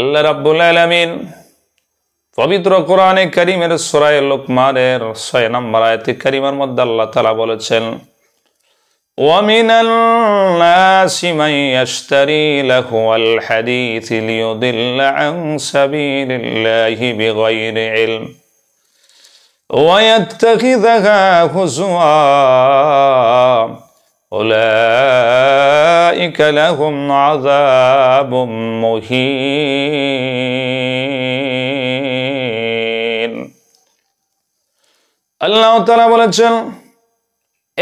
আল্লাহ রাব্বুল আলামিন পবিত্র কোরআনে كريم সূরা লুকমানের 6 নম্বর আয়াতে কারীমের মধ্যে আল্লাহ তাআলা বলেছেন وَمِنَ النَّاسِ مَن يَشْتَرِي لَهْوَ الْحَدِيثِ لِيُضِلَّ عَن سَبِيلِ اللَّهِ بِغَيْرِ عِلْمٍ وَيَتَّخِذَهَا هُزُوًا أولئك لهم عذاب مهين আল্লাহ তারা বলেছেন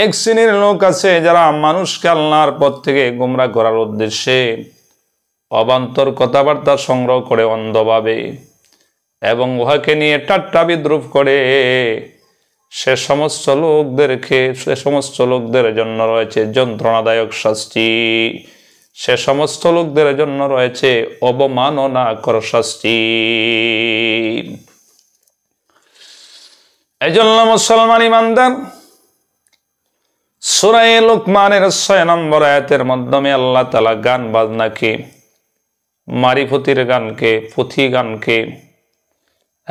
এক শ্রেণীর লোক আছে যারা মানুষকে আল্লাহর পথ থেকে গোমরা করার উদ্দেশ্যে অবান্তর কথাবার্তা সংগ্রহ করে অন্ধভাবে এবং উহাকে নিয়ে টাট্টা বিদ্রুপ করে সে সমস্ত লোকদেরকে সে সমস্ত লোকদের জন্য রয়েছে যন্ত্রণাদায়ক শাস্তি সে সমস্ত লোকদের জন্য রয়েছে অবমাননাকর শাস্তি এই জন্য মুসলমান ইমানদার সুরাই লোকমানের ছয় নম্বর আয়াতের মাধ্যমে আল্লাহ তালা গান বাজনাকে মারিফতির গানকে পুঁথি গানকে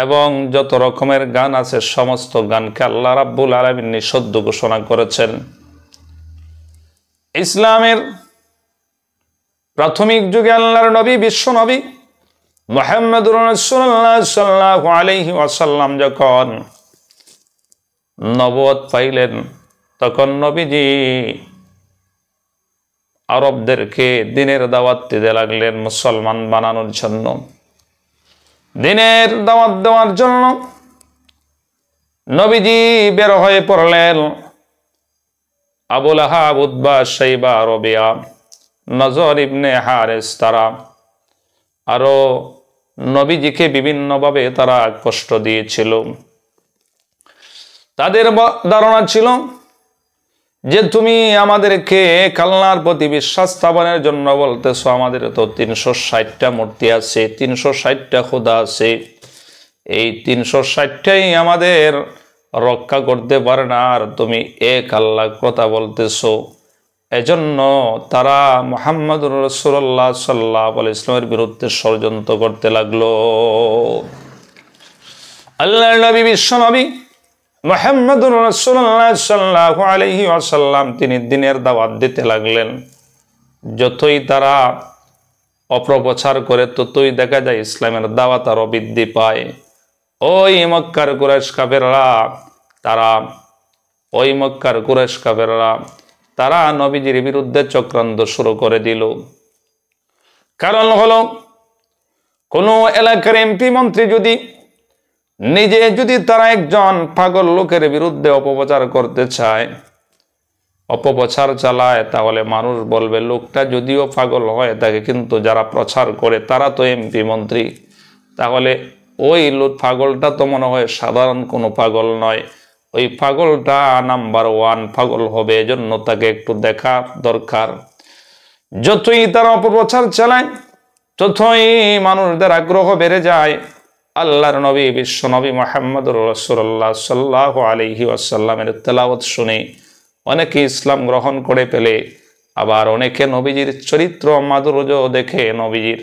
এবং যত রকমের গান আছে সমস্ত গানকে আল্লাহ রাব্বুল আলমিন নিষদ্ধ ঘোষণা করেছেন ইসলামের প্রাথমিক যুগে আল্লাহর নবী বিশ্ব নবী মোহাম্মদুর সাল্লাহ আলহি আসাল্লাম যখন নবদ পাইলেন তখন নবীজি আরবদেরকে দিনের দাওয়াত দিতে লাগলেন মুসলমান বানানোর জন্য দিনের দাওয়াত দেওয়ার জন্য নবীজি বের হয়ে পড়লেন আবুল আহাব উদ্বা সাইবা রবিয়া নজর ইবনে হারেস তারা আরো নবীজিকে বিভিন্নভাবে তারা কষ্ট দিয়েছিল তাদের ধারণা ছিল যে তুমি আমাদেরকে কালনার প্রতি বিশ্বাস স্থাপনের জন্য বলতেছো আমাদের তো তিনশো ষাটটা মূর্তি আছে তিনশো ষাটটা খোদা আছে এই তিনশো ষাটটাই আমাদের রক্ষা করতে পারে না আর তুমি এক আল্লাহ কথা বলতেছো এজন্য তারা মোহাম্মদ রসুল্লাহ সাল্লাহ ইসলামের বিরুদ্ধে ষড়যন্ত্র করতে লাগলো আল্লাহ নবী নবী মোহাম্মদুর রসুল্লাহ সাল্লাহ আলহি আসাল্লাম তিনি দিনের দাওয়াত দিতে লাগলেন যতই তারা অপপ্রচার করে ততই দেখা যায় ইসলামের দাওয়াত আরও বৃদ্ধি পায় ওই মক্কার কুরেশ কাবেরা তারা ওই মক্কার কুরেশ কাবেরা তারা নবীজির বিরুদ্ধে চক্রান্ত শুরু করে দিল কারণ হল কোনো এলাকার এমপি মন্ত্রী যদি নিজে যদি তারা একজন পাগল লোকের বিরুদ্ধে অপপ্রচার করতে চায় অপপ্রচার চালায় তাহলে মানুষ বলবে লোকটা যদিও পাগল হয় তাকে কিন্তু যারা প্রচার করে তারা তো এমপি মন্ত্রী তাহলে ওই লোক পাগলটা তো মনে হয় সাধারণ কোনো পাগল নয় ওই পাগলটা নাম্বার ওয়ান পাগল হবে এজন্য তাকে একটু দেখা দরকার যতই তারা অপপ্রচার চালায় ততই মানুষদের আগ্রহ বেড়ে যায় আল্লাহর নবী বিশ্ব নবী মোহাম্মদুর রসুল্লাহ সাল্লাহ আলহি আসাল্লামের তেলাওয়াত শুনে অনেকে ইসলাম গ্রহণ করে পেলে আবার অনেকে নবীজির চরিত্র মাধুর্য দেখে নবীজির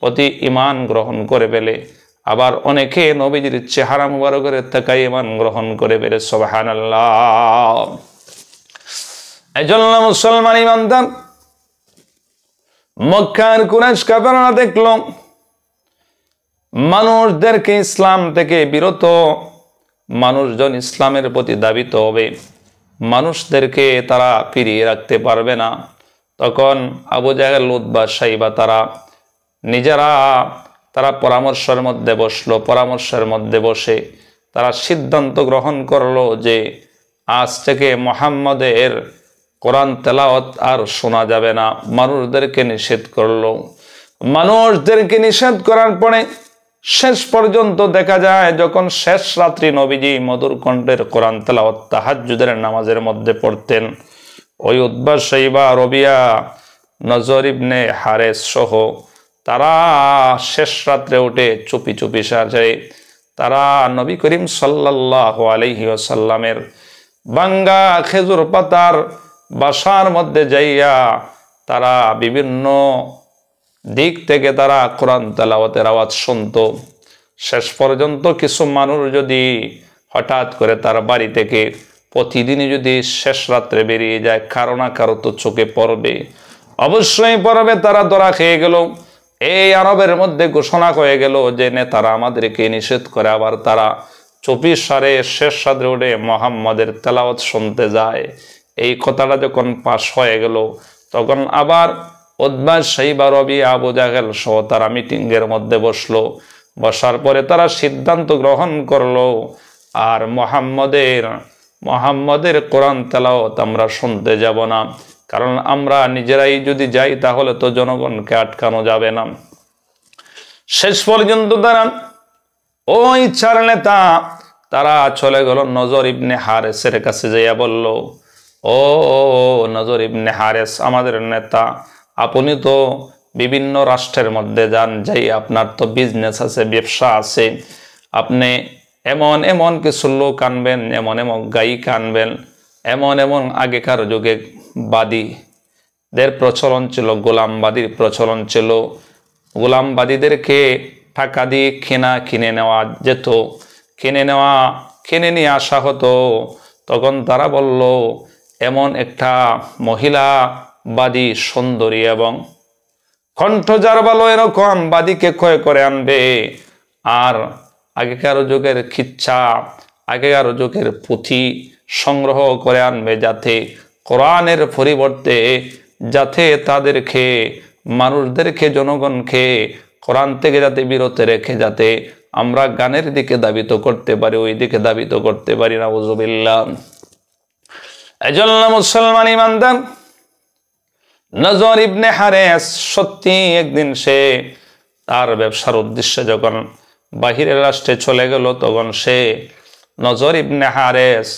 প্রতি ইমান গ্রহণ করে পেলে আবার অনেকে নবীজির চেহারা মুবারকের তাকাই ইমান গ্রহণ করে পেলে সবহান আল্লাহ এই জন্য মুসলমান মক্কার কুরেশ কাপড় দেখলাম মানুষদেরকে ইসলাম থেকে বিরত মানুষজন ইসলামের প্রতি দাবিত হবে মানুষদেরকে তারা ফিরিয়ে রাখতে পারবে না তখন আবু জাহেল লুৎবা সাইবা তারা নিজেরা তারা পরামর্শের মধ্যে বসলো পরামর্শের মধ্যে বসে তারা সিদ্ধান্ত গ্রহণ করলো যে আজ থেকে মোহাম্মদের কোরআন তেলাওয়াত আর শোনা যাবে না মানুষদেরকে নিষেধ করলো মানুষদেরকে নিষেধ করার পরে শেষ পর্যন্ত দেখা যায় যখন শেষ রাত্রি নবীজি মধুর কণ্ঠের কোরআন তাহাজুদের নামাজের মধ্যে পড়তেন ওই উদ্বাস সাইবা রবিয়া নজর ইবনে সহ তারা শেষ রাত্রে উঠে চুপি চুপি সাজায় তারা নবী করিম সাল্লাহ আলহিউসাল্লামের বাঙ্গা খেজুর পাতার বাসার মধ্যে যাইয়া তারা বিভিন্ন দিক থেকে তারা কোরআন তেলাওয়াতের আওয়াজ শুনত শেষ পর্যন্ত কিছু মানুষ যদি হঠাৎ করে তার বাড়ি থেকে প্রতিদিনই যদি শেষ রাত্রে বেরিয়ে যায় কারো না কারো তো চোখে পড়বে অবশ্যই পড়বে তারা ধরা খেয়ে গেল এই আরবের মধ্যে ঘোষণা হয়ে গেল যে নেতারা আমাদেরকে নিষেধ করে আবার তারা চব্বিশ সারে শেষ সাদে উঠে মোহাম্মদের তেলাওয়াত শুনতে যায় এই কথাটা যখন পাশ হয়ে গেল তখন আবার ওদবা সেইবা রবি আবু জাহেল সহ তারা মিটিংয়ের মধ্যে বসলো বসার পরে তারা সিদ্ধান্ত গ্রহণ করলো আর মোহাম্মদের মোহাম্মদের কোরআন তেলাওত আমরা শুনতে যাব না কারণ আমরা নিজেরাই যদি যাই তাহলে তো জনগণকে আটকানো যাবে না শেষ পর্যন্ত তারা ওই চার নেতা তারা চলে গেল নজর ইবনে হারেসের কাছে যাইয়া বলল ও নজর ইবনে হারেস আমাদের নেতা আপনি তো বিভিন্ন রাষ্ট্রের মধ্যে যান যাই আপনার তো বিজনেস আছে ব্যবসা আছে আপনি এমন এমন কিছু লোক আনবেন এমন এমন গায়িকা আনবেন এমন এমন আগেকার যুগে বাদীদের প্রচলন ছিল গোলামবাদীর প্রচলন ছিল গোলামবাদীদেরকে টাকা দিয়ে কেনা কিনে নেওয়া যেত কিনে নেওয়া কিনে নিয়ে আসা হতো তখন তারা বলল এমন একটা মহিলা বাদী সুন্দরী এবং কণ্ঠ যার ভালো এরকম বাদীকে ক্ষয় করে আনবে আর আগেকার যুগের খিচ্ছা আগেকার যুগের পুঁথি সংগ্রহ করে আনবে যাতে কোরআনের পরিবর্তে যাতে তাদেরকে মানুষদেরকে জনগণকে কোরআন থেকে যাতে বিরত রেখে যাতে আমরা গানের দিকে দাবিত করতে পারি ওই দিকে দাবিত করতে পারি না ওজুবিল্লা এজন্য মুসলমান ইমানদান নজর ইবনে হারে সত্যি একদিন সে তার ব্যবসার উদ্দেশ্যে যখন বাহিরের রাষ্ট্রে চলে গেল তখন সে নজর ইবনে হারেস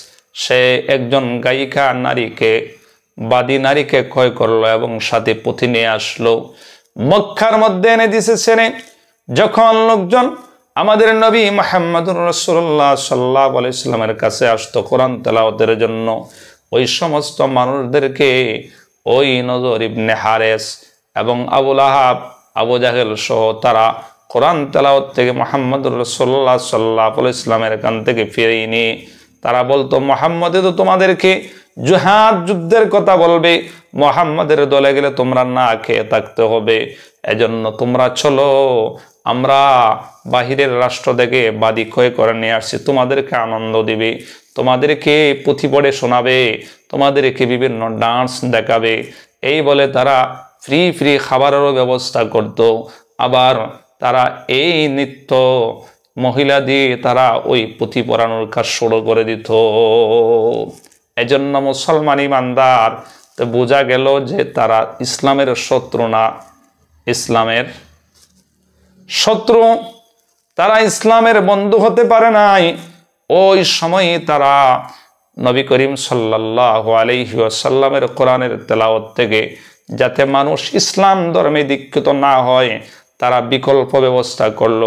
সে একজন গায়িকা নারীকে বাদী নারীকে ক্ষয় করলো এবং সাথে পুঁথি নিয়ে আসলো মক্ষার মধ্যে এনে দিছে সেনে যখন লোকজন আমাদের নবী মাহমুদুর রসুল্লাহ সাল্লাহ আলাইস্লামের কাছে আসতো কোরআন তেলাওদের জন্য ওই সমস্ত মানুষদেরকে ওই নজর ইবনে হারেস এবং আবুল আহাব আবু জাহেল সহ তারা কোরআন তেলাওয়াত থেকে মোহাম্মদ রসোল্লা সাল্লাহ ইসলামের কান থেকে ফিরিয়ে তারা বলতো মোহাম্মদে তো তোমাদেরকে জুহাদ যুদ্ধের কথা বলবে মোহাম্মদের দলে গেলে তোমরা না খেয়ে থাকতে হবে এজন্য তোমরা চলো আমরা বাহিরের রাষ্ট্র থেকে বাদি ক্ষয় করে নিয়ে আসছি তোমাদেরকে আনন্দ দিবে তোমাদেরকে পুঁথি পড়ে শোনাবে তোমাদেরকে বিভিন্ন ডান্স দেখাবে এই বলে তারা ফ্রি ফ্রি খাবারেরও ব্যবস্থা করত আবার তারা এই নৃত্য মহিলা দিয়ে তারা ওই পুঁথি পড়ানোর কাজ শুরু করে দিত এজন্য মুসলমান ইমানদার তো বোঝা গেল যে তারা ইসলামের শত্রু না ইসলামের শত্রু তারা ইসলামের বন্ধু হতে পারে নাই ওই সময়ে তারা নবী করিম সাল্লাহ আলহিউসাল্লামের কোরআনের তেলাওয়াত থেকে যাতে মানুষ ইসলাম ধর্মে দীক্ষিত না হয় তারা বিকল্প ব্যবস্থা করল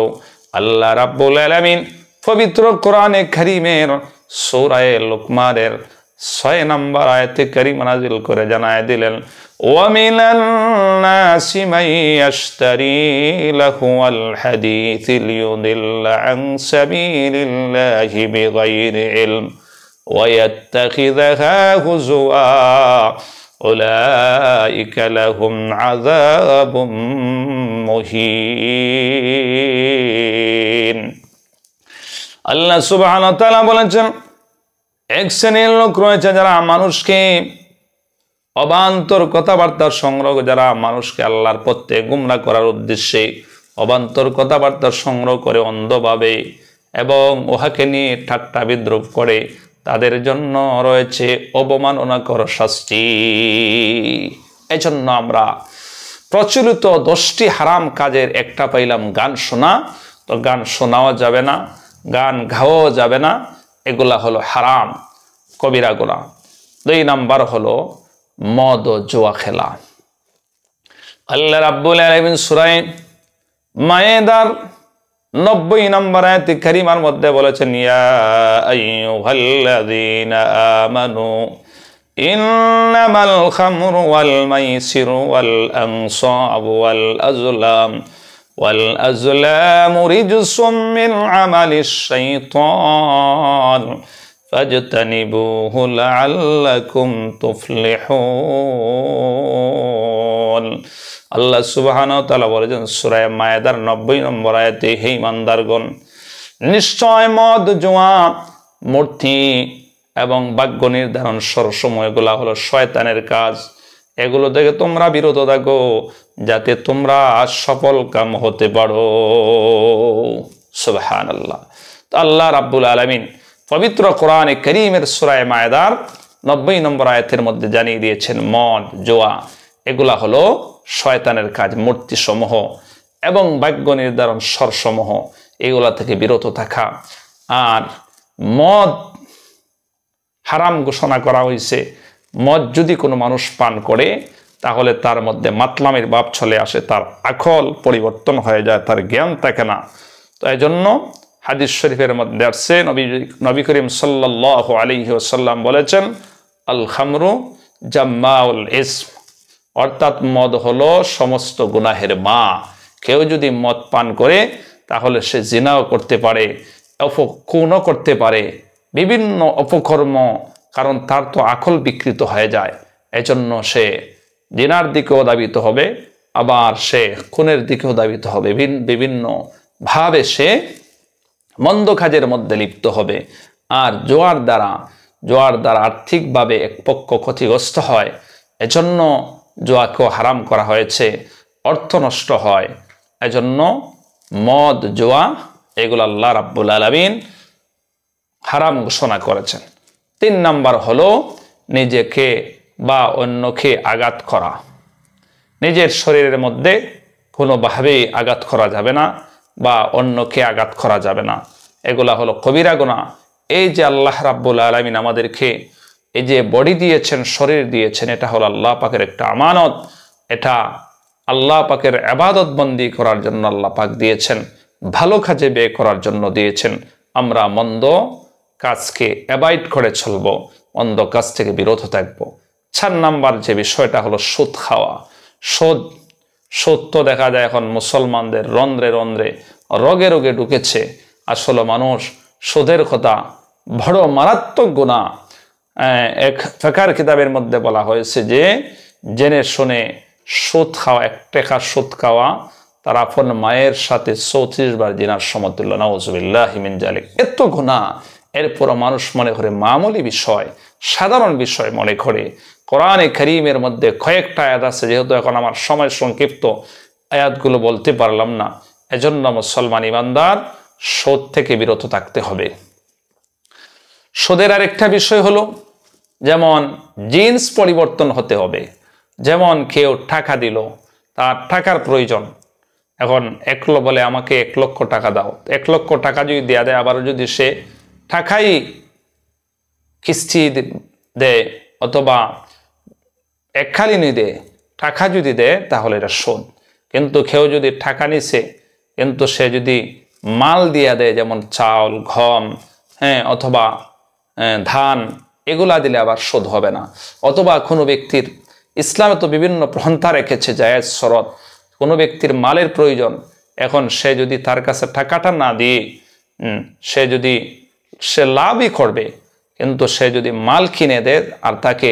আল্লাহ রাব্বুল আলমিন পবিত্র কোরআনে খারিমের সৌরায় লোকমারের ছয় নম্বর আয়তে করিমা নাজিল করে জানায় দিলেন ওয়ামিনাল নাসি মাই আশতারি লাহুয়াল হাদিস লিয়ুদিল আন সাবিলিল্লাহি বিগাইরি ইলম ويتخذها هزوا أولئك لهم عذاب مهين الله سبحانه وتعالى বলেছেন এক শ্রেণীর লোক রয়েছে যারা মানুষকে অবান্তর কথাবার্তার সংগ্রহ যারা মানুষকে আল্লাহর পথে গুমরা করার উদ্দেশ্যে অবান্তর কথাবার্তা সংগ্রহ করে অন্ধভাবে এবং উহাকে নিয়ে ঠাট্টা বিদ্রুপ করে তাদের জন্য রয়েছে অবমাননাকর শাস্তি এজন্য আমরা প্রচলিত দশটি হারাম কাজের একটা পাইলাম গান শোনা তো গান শোনাও যাবে না গান গাওয়াও যাবে না এগুলা হলো হারাম কবিরা দুই নাম্বার হলো মদ ও জুয়া খেলা আল্লাহ রাব্বুল আলমিন সুরাই মায়েদার নব্বই নম্বর আয়াতি কারিমার মধ্যে বলেছেন ইয়া আইয়ুহাল্লাযীনা আমানু ইন্নামাল খামরু ওয়াল মাইসিরু ওয়াল আনসাবু ওয়াল আযলাম والأزلام رجس من عمل الشيطان فاجتنبوه لعلكم تفلحون আল্লাহ সুবাহান তালা বলেছেন সুরায় মায়েদার নব্বই নম্বর আয়াতে হে ইমানদারগণ নিশ্চয় মদ জোয়া মূর্তি এবং বাক্য নির্ধারণ সরসময়গুলা হলো শয়তানের কাজ এগুলো থেকে তোমরা বিরত থাকো যাতে তোমরা সফল কাম হতে পারো সুবহান আল্লাহ তো আল্লাহ রাব্বুল আলমিন পবিত্র কোরআনে করিমের সুরায় মায়দার নব্বই নম্বর আয়াতের মধ্যে জানিয়ে দিয়েছেন মদ জোয়া এগুলা হলো শয়তানের কাজ মূর্তিসমূহ এবং বাক্য নির্ধারণ স্বরসমূহ এগুলা থেকে বিরত থাকা আর মদ হারাম ঘোষণা করা হয়েছে মদ যদি কোনো মানুষ পান করে তাহলে তার মধ্যে মাতলামের বাপ চলে আসে তার আখল পরিবর্তন হয়ে যায় তার জ্ঞান থাকে না তাই জন্য হাদিস শরীফের মধ্যে আসছে নবী নবী করিম সাল্লাহ সাল্লাম বলেছেন আল খামরু জাম্মাউল ইস অর্থাৎ মদ হলো সমস্ত গুনাহের মা কেউ যদি মদ পান করে তাহলে সে জিনাও করতে পারে অপকূনও করতে পারে বিভিন্ন অপকর্ম কারণ তার তো আকল বিকৃত হয়ে যায় এজন্য সে দিনার দিকেও দাবিত হবে আবার সে খুনের দিকেও দাবিত হবে বিভিন্ন ভাবে সে মন্দ কাজের মধ্যে লিপ্ত হবে আর জোয়ার দ্বারা জোয়ার দ্বারা আর্থিকভাবে এক পক্ষ ক্ষতিগ্রস্ত হয় এজন্য জোয়াকেও হারাম করা হয়েছে অর্থ নষ্ট হয় এজন্য মদ জোয়া এগুলো আল্লাহ রাব্বুল আলমিন হারাম ঘোষণা করেছেন তিন নাম্বার হলো নিজেকে বা অন্যকে আঘাত করা নিজের শরীরের মধ্যে কোনোভাবেই আঘাত করা যাবে না বা অন্যকে আঘাত করা যাবে না এগুলা হলো কবিরা গোনা এই যে আল্লাহ রাব্বুল আলমিন আমাদেরকে এই যে বডি দিয়েছেন শরীর দিয়েছেন এটা হলো আল্লাহ পাকের একটা আমানত এটা আল্লাহ পাকের আবাদত বন্দি করার জন্য আল্লাহ পাক দিয়েছেন ভালো কাজে ব্যয় করার জন্য দিয়েছেন আমরা মন্দ কাজকে অ্যাভয়েড করে চলব অন্ধ কাজ থেকে বিরত থাকব চার নাম্বার যে বিষয়টা হলো সুদ খাওয়া সুদ সত্য দেখা যায় এখন মুসলমানদের রন্ধ্রে রন্ধ্রে রগে রোগে ঢুকেছে আসলে মানুষ সুদের কথা বড় মারাত্মক গুণা এক ফেকার কিতাবের মধ্যে বলা হয়েছে যে জেনে শুনে সুদ খাওয়া এক টেকা সুদ খাওয়া তার আপন মায়ের সাথে চৌত্রিশ বার জিনার সমতুল্য নজবিল্লাহ হিমিন জালিক এত গুণা এরপরও মানুষ মনে করে মামুলি বিষয় সাধারণ বিষয় মনে করে কোরআনে করিমের মধ্যে কয়েকটা আয়াত আছে যেহেতু এখন আমার সময় সংক্ষিপ্ত আয়াতগুলো বলতে পারলাম না এজন্য মুসলমান ইমানদার সোদ থেকে বিরত থাকতে হবে সোদের আরেকটা বিষয় হলো যেমন জিন্স পরিবর্তন হতে হবে যেমন কেউ টাকা দিল তার টাকার প্রয়োজন এখন এক বলে আমাকে এক লক্ষ টাকা দাও এক লক্ষ টাকা যদি দেওয়া দেয় আবার যদি সে টাকাই কিস্তি দেয় অথবা এককালীনই দেয় টাকা যদি দেয় তাহলে এটা শোধ কিন্তু কেউ যদি টাকা নিছে কিন্তু সে যদি মাল দিয়া দেয় যেমন চাউল ঘম হ্যাঁ অথবা ধান এগুলা দিলে আবার শোধ হবে না অথবা কোনো ব্যক্তির ইসলামে তো বিভিন্ন প্রন্থা রেখেছে জায়েজ শরৎ কোনো ব্যক্তির মালের প্রয়োজন এখন সে যদি তার কাছে টাকাটা না দিয়ে সে যদি সে লাভই করবে কিন্তু সে যদি মাল কিনে দেয় আর তাকে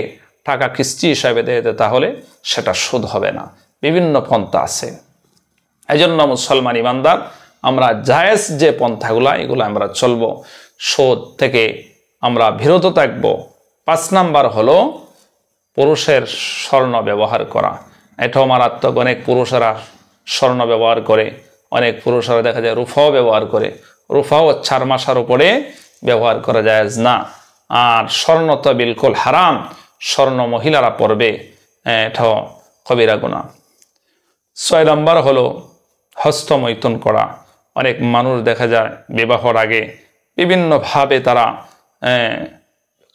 টাকা কিস্তি হিসাবে দেয় তাহলে সেটা সুদ হবে না বিভিন্ন পন্থা আছে এই জন্য মুসলমান ইমানদার আমরা জায়েজ যে পন্থাগুলো এগুলো আমরা চলব শোধ থেকে আমরা বিরত থাকব পাঁচ নাম্বার হলো পুরুষের স্বর্ণ ব্যবহার করা এটাও মারাত্মক অনেক পুরুষেরা স্বর্ণ ব্যবহার করে অনেক পুরুষেরা দেখা যায় রুফাও ব্যবহার করে রুফাও চার মাসের উপরে ব্যবহার করা যায় না আর স্বর্ণ তো বিলকুল হারাম স্বর্ণ মহিলারা পড়বে এটাও কবিরা গুণা ছয় নম্বর হলো হস্তমৈথুন করা অনেক মানুষ দেখা যায় বিবাহর আগে বিভিন্নভাবে তারা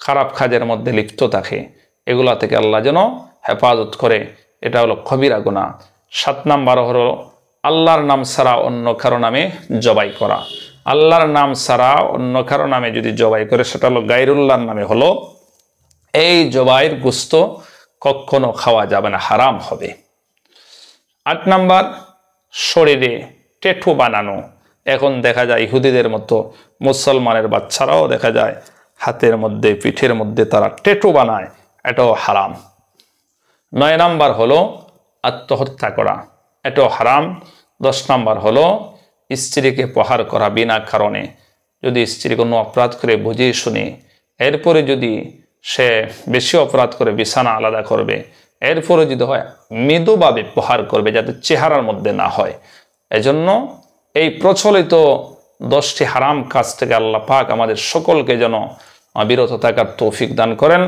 খারাপ কাজের মধ্যে লিপ্ত থাকে এগুলা থেকে আল্লাহ যেন হেফাজত করে এটা হলো কবিরা গুণা সাত নাম্বার হলো আল্লাহর নাম ছাড়া অন্য কারো নামে জবাই করা আল্লাহর নাম সারা অন্য কারো নামে যদি জবাই করে সেটা হলো গাইরুল্লাহর নামে হলো এই জবাইয়ের গুস্ত কখনো খাওয়া যাবে না হারাম হবে আট নাম্বার শরীরে টেঠু বানানো এখন দেখা যায় ইহুদিদের মতো মুসলমানের বাচ্চারাও দেখা যায় হাতের মধ্যে পিঠের মধ্যে তারা টেটু বানায় এটাও হারাম নয় নাম্বার হলো আত্মহত্যা করা এটাও হারাম দশ নাম্বার হলো স্ত্রীকে প্রহার করা বিনা কারণে যদি স্ত্রী কোনো অপরাধ করে বুঝিয়ে শুনে এরপরে যদি সে বেশি অপরাধ করে বিছানা আলাদা করবে এরপরে যদি হয় মৃদুভাবে প্রহার করবে যাতে চেহারার মধ্যে না হয় এজন্য এই প্রচলিত দশটি হারাম কাজ থেকে আল্লাহ পাক আমাদের সকলকে যেন বিরত থাকার তৌফিক দান করেন